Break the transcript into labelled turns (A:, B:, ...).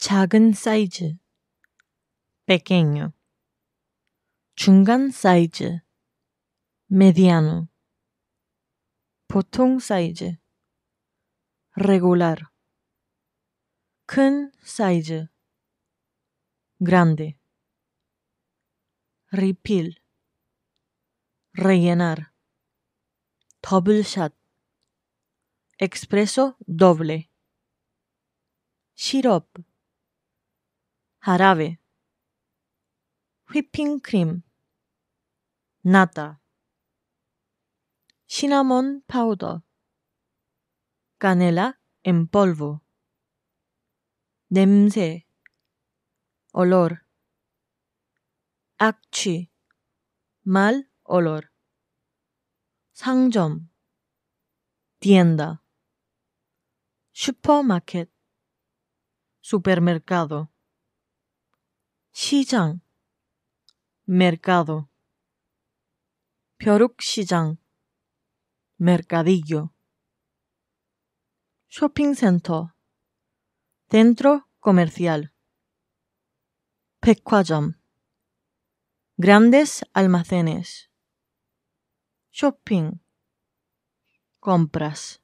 A: 작은 사이즈 pequeño 중간 사이즈 mediano 보통 사이즈 regular 큰 사이즈 grande refill rellenar double shot expreso doble Shirop. Harabe. whipping cream, nata, cinnamon powder, canela en polvo, Demse. olor, Acchi. mal olor, Sangjom tienda, supermarket, supermercado. 시장 mercado 벼룩시장 mercadillo center, centro comercial 백화점 grandes almacenes shopping compras